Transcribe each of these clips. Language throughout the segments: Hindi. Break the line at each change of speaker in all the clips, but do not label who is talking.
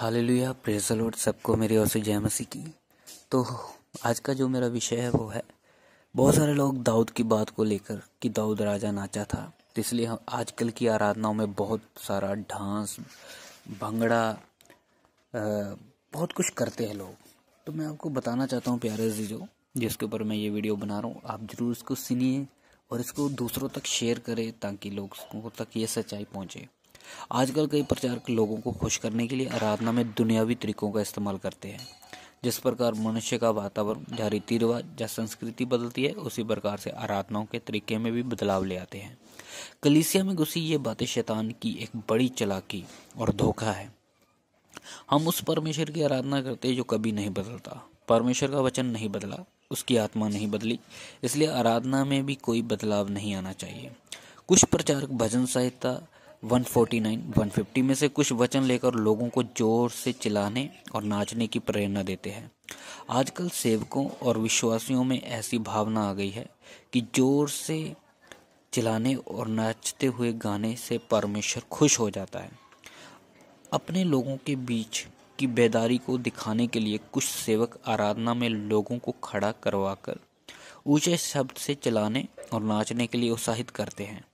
हाली लुया द सबको मेरी ओर से जय मसी की तो आज का जो मेरा विषय है वो है बहुत सारे लोग दाऊद की बात को लेकर कि दाऊद राजा नाचा था इसलिए हम आजकल की आराधनाओं में बहुत सारा डांस भंगड़ा बहुत कुछ करते हैं लोग तो मैं आपको बताना चाहता हूँ प्यारे जीजो जिसके ऊपर मैं ये वीडियो बना रहा हूँ आप ज़रूर इसको सुनिए और इसको दूसरों तक शेयर करें ताकि लोगों तक ये सच्चाई पहुँचे आजकल कई प्रचारक लोगों को खुश करने के लिए आराधना में दुनियावी तरीकों का इस्तेमाल करते हैं जिस प्रकार मनुष्य का वातावरण या रीति रिवाज या संस्कृति बदलती है उसी प्रकार से आराधनाओं के तरीके में भी बदलाव ले आते हैं कलीसिया में घुसी ये बातें शैतान की एक बड़ी चलाकी और धोखा है हम उस परमेश्वर की आराधना करते हैं जो कभी नहीं बदलता परमेश्वर का वचन नहीं बदला उसकी आत्मा नहीं बदली इसलिए आराधना में भी कोई बदलाव नहीं आना चाहिए कुछ प्रचारक भजन संहिता 149, 150 में से कुछ वचन लेकर लोगों को जोर से चिल्लाने और नाचने की प्रेरणा देते हैं आजकल सेवकों और विश्वासियों में ऐसी भावना आ गई है कि जोर से चिल्लाने और नाचते हुए गाने से परमेश्वर खुश हो जाता है अपने लोगों के बीच की बेदारी को दिखाने के लिए कुछ सेवक आराधना में लोगों को खड़ा करवाकर ऊंचे शब्द से चलाने और नाचने के लिए उत्साहित करते हैं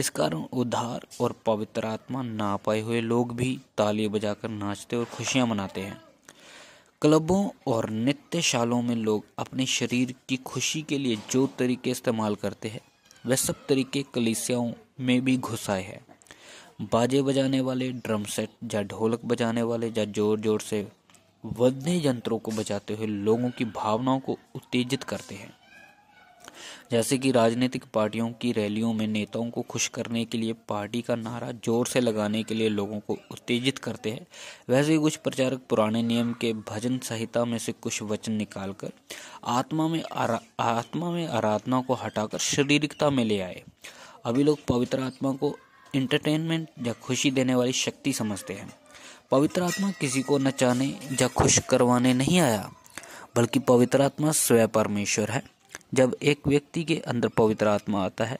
इस कारण उद्धार और पवित्र आत्मा ना पाए हुए लोग भी ताली बजाकर नाचते और खुशियाँ मनाते हैं क्लबों और नित्यशालों में लोग अपने शरीर की खुशी के लिए जो तरीके इस्तेमाल करते हैं वह सब तरीके कलिसियाओं में भी घुस आए हैं बाजे बजाने वाले ड्रम सेट या ढोलक बजाने वाले या जोर जोर से वद्य यंत्रों को बजाते हुए लोगों की भावनाओं को उत्तेजित करते हैं जैसे कि राजनीतिक पार्टियों की रैलियों में नेताओं को खुश करने के लिए पार्टी का नारा जोर से लगाने के लिए लोगों को उत्तेजित करते हैं वैसे ही कुछ प्रचारक पुराने नियम के भजन संहिता में से कुछ वचन निकालकर आत्मा में आरा, आत्मा में आराधना को हटाकर शारीरिकता में ले आए अभी लोग पवित्र आत्मा को इंटरटेनमेंट या खुशी देने वाली शक्ति समझते हैं पवित्र आत्मा किसी को नचाने या खुश करवाने नहीं आया बल्कि पवित्र आत्मा स्वयं परमेश्वर है जब एक व्यक्ति के अंदर पवित्र आत्मा आता है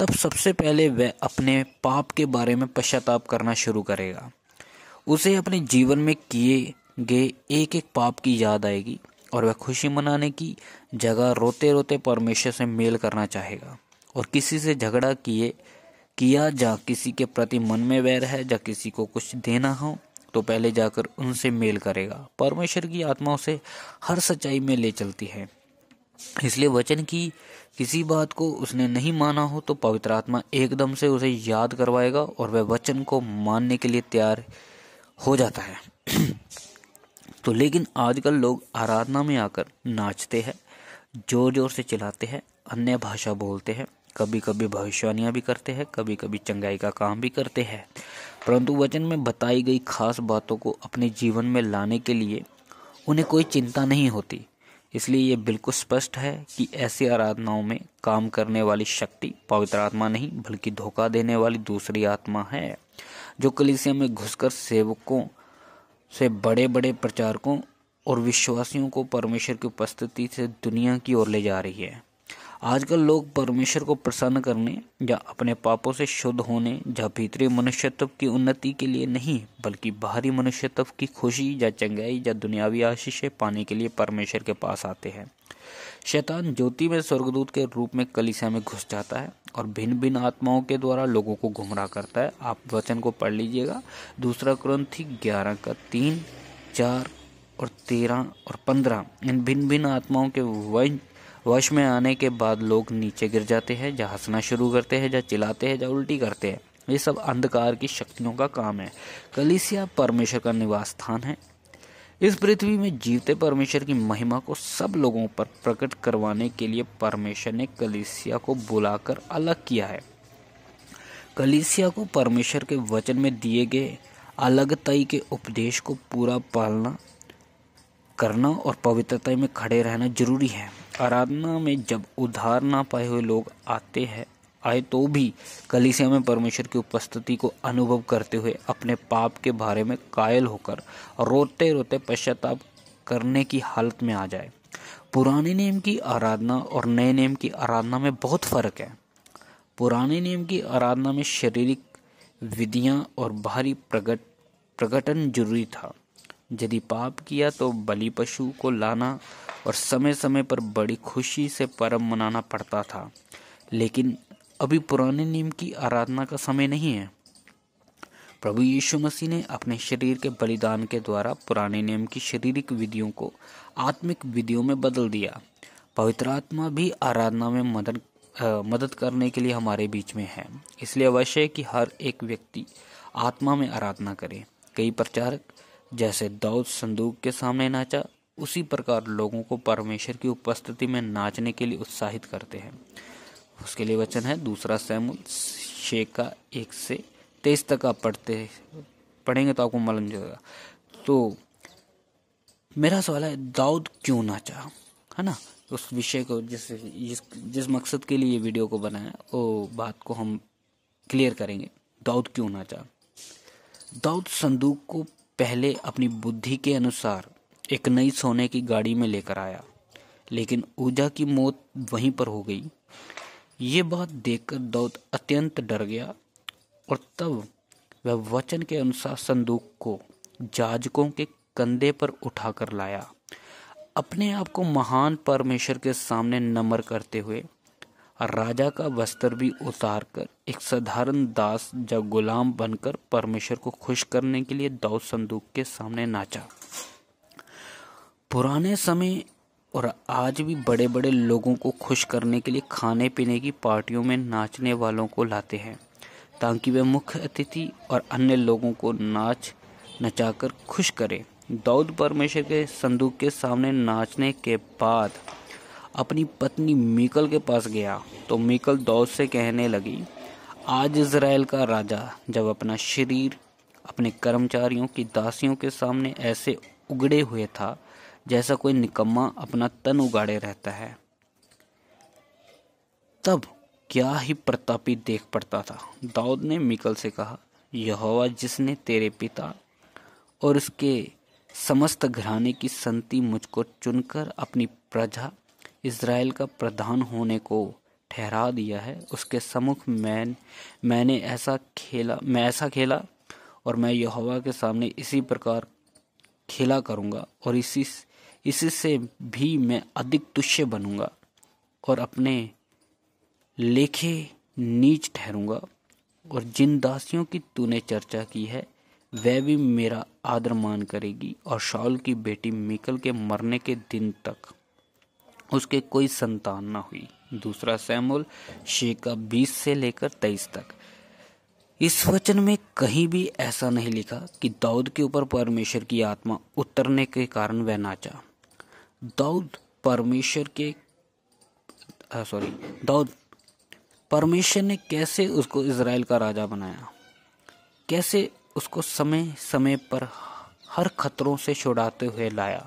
तब सबसे पहले वह अपने पाप के बारे में पश्चाताप करना शुरू करेगा उसे अपने जीवन में किए गए एक एक पाप की याद आएगी और वह खुशी मनाने की जगह रोते रोते परमेश्वर से मेल करना चाहेगा और किसी से झगड़ा किए किया जा किसी के प्रति मन में वैर है या किसी को कुछ देना हो तो पहले जाकर उनसे मेल करेगा परमेश्वर की आत्मा उसे हर सच्चाई में ले चलती है इसलिए वचन की किसी बात को उसने नहीं माना हो तो पवित्र आत्मा एकदम से उसे याद करवाएगा और वह वचन को मानने के लिए तैयार हो जाता है तो लेकिन आजकल लोग आराधना में आकर नाचते हैं जोर जोर से चिल्लाते हैं अन्य भाषा बोलते हैं कभी कभी भविष्यवाणियाँ भी करते हैं कभी कभी चंगाई का काम भी करते हैं परंतु वचन में बताई गई खास बातों को अपने जीवन में लाने के लिए उन्हें कोई चिंता नहीं होती इसलिए ये बिल्कुल स्पष्ट है कि ऐसी आराधनाओं में काम करने वाली शक्ति पवित्र आत्मा नहीं बल्कि धोखा देने वाली दूसरी आत्मा है जो कलिसिया में घुसकर सेवकों से बड़े बड़े प्रचारकों और विश्वासियों को परमेश्वर की उपस्थिति से दुनिया की ओर ले जा रही है आजकल लोग परमेश्वर को प्रसन्न करने या अपने पापों से शुद्ध होने या भीतरी मनुष्यत्व की उन्नति के लिए नहीं बल्कि बाहरी मनुष्यत्व की खुशी या चंगाई या दुनियावी आशीषें पाने के लिए परमेश्वर के पास आते हैं शैतान ज्योति में स्वर्गदूत के रूप में कलिसा में घुस जाता है और भिन्न भिन्न आत्माओं के द्वारा लोगों को गुमराह करता है आप वचन को पढ़ लीजिएगा दूसरा क्रंथी ग्यारह का तीन चार और तेरह और पंद्रह इन भिन्न भिन्न आत्माओं के वंश वश में आने के बाद लोग नीचे गिर जाते हैं जहाँ हंसना शुरू करते हैं या चिल्लाते हैं या उल्टी करते हैं ये सब अंधकार की शक्तियों का काम है कलिसिया परमेश्वर का निवास स्थान है इस पृथ्वी में जीवते परमेश्वर की महिमा को सब लोगों पर प्रकट करवाने के लिए परमेश्वर ने कलिसिया को बुलाकर अलग किया है कलिसिया को परमेश्वर के वचन में दिए गए अलगताई के उपदेश को पूरा पालना करना और पवित्रता में खड़े रहना जरूरी है आराधना में जब उधार ना पाए हुए लोग आते हैं आए तो भी कलिसिया में परमेश्वर की उपस्थिति को अनुभव करते हुए अपने पाप के बारे में कायल होकर रोते रोते पश्चाताप करने की हालत में आ जाए पुराने नियम की आराधना और नए नियम की आराधना में बहुत फर्क है पुराने नियम की आराधना में शारीरिक विधियां और बाहरी प्रगट प्रकटन जरूरी था यदि पाप किया तो बलि पशु को लाना और समय समय पर बड़ी खुशी से पर्व मनाना पड़ता था लेकिन अभी पुराने नियम की आराधना का समय नहीं है प्रभु यीशु मसीह ने अपने शरीर के बलिदान के द्वारा पुराने नियम की शारीरिक विधियों को आत्मिक विधियों में बदल दिया पवित्र आत्मा भी आराधना में मदद मदद करने के लिए हमारे बीच में है इसलिए अवश्य है कि हर एक व्यक्ति आत्मा में आराधना करे कई प्रचारक जैसे दाऊद संदूक के सामने नाचा उसी प्रकार लोगों को परमेश्वर की उपस्थिति में नाचने के लिए उत्साहित करते हैं उसके लिए वचन है दूसरा सैमुल शे का एक से तेईस तक आप पढ़ते पढ़ेंगे तो आपको मालूम जाएगा तो मेरा सवाल है दाऊद क्यों नाचा है ना उस विषय को जिस जिस जिस मकसद के लिए ये वीडियो को बनाया वो बात को हम क्लियर करेंगे दाऊद क्यों नाचा दाऊद संदूक को पहले अपनी बुद्धि के अनुसार एक नई सोने की गाड़ी में लेकर आया लेकिन ऊजा की मौत वहीं पर हो गई ये बात देखकर दौद अत्यंत डर गया और तब वह वचन के अनुसार संदूक को जाजकों के कंधे पर उठाकर लाया अपने आप को महान परमेश्वर के सामने नम्र करते हुए राजा का वस्त्र भी उतार कर एक साधारण दास या गुलाम बनकर परमेश्वर को खुश करने के लिए दाऊद संदूक के सामने नाचा पुराने समय और आज भी बड़े बड़े लोगों को खुश करने के लिए खाने पीने की पार्टियों में नाचने वालों को लाते हैं ताकि वे मुख्य अतिथि और अन्य लोगों को नाच नचाकर खुश करें दाऊद परमेश्वर के संदूक के सामने नाचने के बाद अपनी पत्नी मीकल के पास गया तो मीकल दाऊद से कहने लगी आज इसराइल का राजा जब अपना शरीर अपने कर्मचारियों की दासियों के सामने ऐसे उगड़े हुए था जैसा कोई निकम्मा अपना तन उगाड़े रहता है तब क्या ही प्रतापी देख पड़ता था दाऊद ने मिकल से कहा यहोवा जिसने तेरे पिता और उसके समस्त घराने की संति मुझको चुनकर अपनी प्रजा इसराइल का प्रधान होने को ठहरा दिया है उसके सम्मुख मैं मैंने ऐसा खेला मैं ऐसा खेला और मैं यहोवा के सामने इसी प्रकार खेला करूँगा और इसी इससे भी मैं अधिक तुष्य बनूंगा और अपने लेखे नीच ठहरूंगा और जिन दासियों की तूने चर्चा की है वह भी मेरा आदर मान करेगी और शाउल की बेटी मिकल के मरने के दिन तक उसके कोई संतान ना हुई दूसरा सैमुल शेखा बीस से लेकर तेईस तक इस वचन में कहीं भी ऐसा नहीं लिखा कि दाऊद के ऊपर परमेश्वर की आत्मा उतरने के कारण वह नाचा दाऊद परमेश्वर के सॉरी दाऊद परमेश्वर ने कैसे उसको इसराइल का राजा बनाया कैसे उसको समय समय पर हर खतरों से छुड़ाते हुए लाया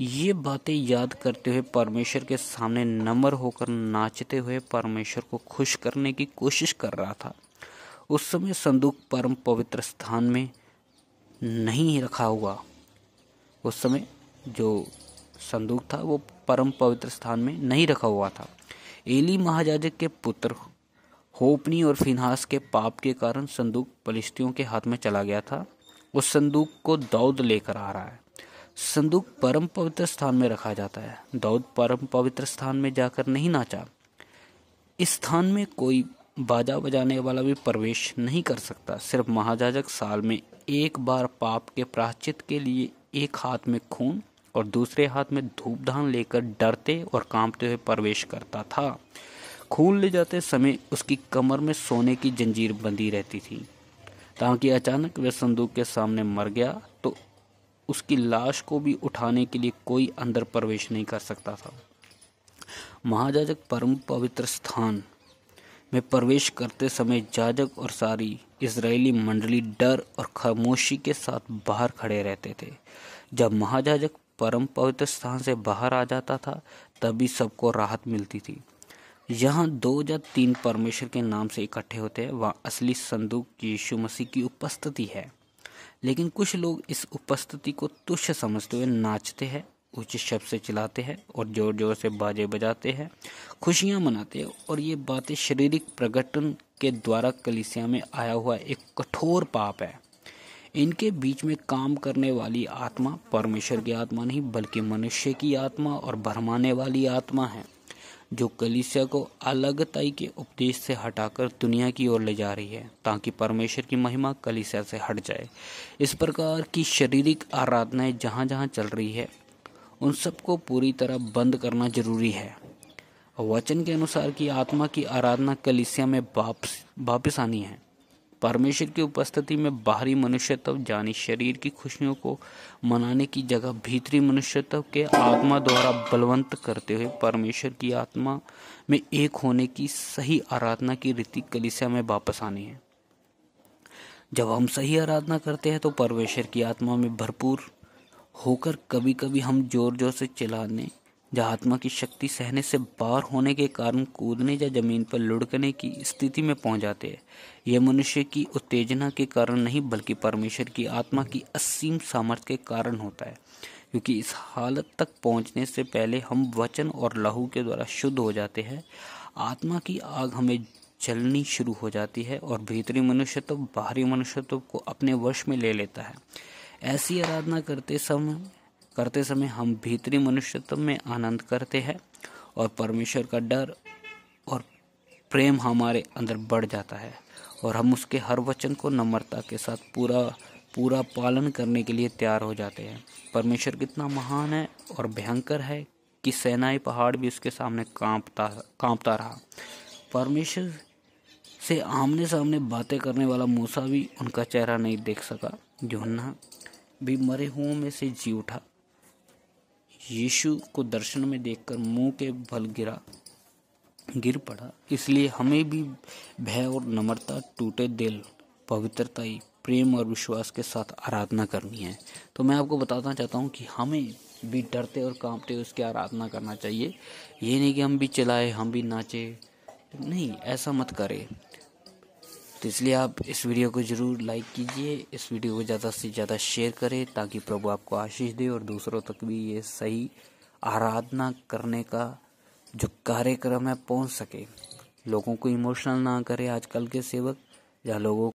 ये बातें याद करते हुए परमेश्वर के सामने नम्र होकर नाचते हुए परमेश्वर को खुश करने की कोशिश कर रहा था उस समय संदूक परम पवित्र स्थान में नहीं रखा हुआ उस समय जो संदूक था वो परम पवित्र स्थान में नहीं रखा हुआ था एली महाजाजक के पुत्र होपनी और फिनहास के पाप के कारण संदूक पलिस्तियों के हाथ में चला गया था उस संदूक को दाऊद लेकर आ रहा है संदूक परम पवित्र स्थान में रखा जाता है दाऊद परम पवित्र स्थान में जाकर नहीं नाचा इस स्थान में कोई बाजा बजाने वाला भी प्रवेश नहीं कर सकता सिर्फ महाजाजक साल में एक बार पाप के प्राश्चित के लिए एक हाथ में खून और दूसरे हाथ में धूपधान लेकर डरते और कांपते हुए प्रवेश करता था खून ले जाते समय उसकी कमर में सोने की जंजीर बंधी रहती थी ताकि अचानक वह संदूक के सामने मर गया तो उसकी लाश को भी उठाने के लिए कोई अंदर प्रवेश नहीं कर सकता था महाजाजक परम पवित्र स्थान में प्रवेश करते समय जाजक और सारी इसराइली मंडली डर और खामोशी के साथ बाहर खड़े रहते थे जब महाजाजक परम पवित्र स्थान से बाहर आ जाता था तभी सबको राहत मिलती थी यहाँ दो या तीन परमेश्वर के नाम से इकट्ठे होते हैं वहाँ असली संदूक यीशु मसीह की उपस्थिति है लेकिन कुछ लोग इस उपस्थिति को तुच्छ समझते हुए नाचते हैं उच्च शब्द से चलाते हैं और जोर जोर से बाजे बजाते हैं खुशियाँ मनाते हैं और ये बातें शारीरिक प्रगटन के द्वारा कलिसिया में आया हुआ एक कठोर पाप है इनके बीच में काम करने वाली आत्मा परमेश्वर की आत्मा नहीं बल्कि मनुष्य की आत्मा और भरमाने वाली आत्मा है जो कलिसिया को अलगताई के उपदेश से हटाकर दुनिया की ओर ले जा रही है ताकि परमेश्वर की महिमा कलिसिया से हट जाए इस प्रकार की शारीरिक आराधनाएं जहाँ जहाँ चल रही है उन सबको पूरी तरह बंद करना जरूरी है वचन के अनुसार की आत्मा की आराधना कलिसिया में वापस वापस आनी है परमेश्वर की उपस्थिति में बाहरी मनुष्यत्व यानी शरीर की खुशियों को मनाने की जगह भीतरी मनुष्यत्व के आत्मा द्वारा बलवंत करते हुए परमेश्वर की आत्मा में एक होने की सही आराधना की रीति कलिसिया में वापस आनी है जब हम सही आराधना करते हैं तो परमेश्वर की आत्मा में भरपूर होकर कभी कभी हम जोर जोर से चिल्लाने जहाँ आत्मा की शक्ति सहने से बाहर होने के कारण कूदने या जमीन पर लुढ़कने की स्थिति में पहुंच जाते हैं यह मनुष्य की उत्तेजना के कारण नहीं बल्कि परमेश्वर की आत्मा की असीम सामर्थ्य के कारण होता है क्योंकि इस हालत तक पहुंचने से पहले हम वचन और लहू के द्वारा शुद्ध हो जाते हैं आत्मा की आग हमें जलनी शुरू हो जाती है और भीतरी मनुष्यत्व तो बाहरी मनुष्यत्व तो को अपने वश में ले लेता है ऐसी आराधना करते समय करते समय हम भीतरी मनुष्यत्व में आनंद करते हैं और परमेश्वर का डर और प्रेम हमारे अंदर बढ़ जाता है और हम उसके हर वचन को नम्रता के साथ पूरा पूरा पालन करने के लिए तैयार हो जाते हैं परमेश्वर कितना महान है और भयंकर है कि सेनाई पहाड़ भी उसके सामने कांपता कांपता रहा परमेश्वर से आमने सामने बातें करने वाला मूसा भी उनका चेहरा नहीं देख सका जो भी मरे हुओं में से जी उठा यीशु को दर्शन में देखकर मुंह के बल गिरा गिर पड़ा इसलिए हमें भी भय और नम्रता टूटे दिल पवित्रता ही प्रेम और विश्वास के साथ आराधना करनी है तो मैं आपको बताना चाहता हूँ कि हमें भी डरते और कांपते उसकी आराधना करना चाहिए ये नहीं कि हम भी चलाए हम भी नाचे नहीं ऐसा मत करें तो इसलिए आप इस वीडियो को ज़रूर लाइक कीजिए इस वीडियो को ज़्यादा से ज़्यादा शेयर करें ताकि प्रभु आपको आशीष दे और दूसरों तक भी ये सही आराधना करने का जो कार्यक्रम है पहुंच सके लोगों को इमोशनल ना करे आजकल के सेवक या लोगों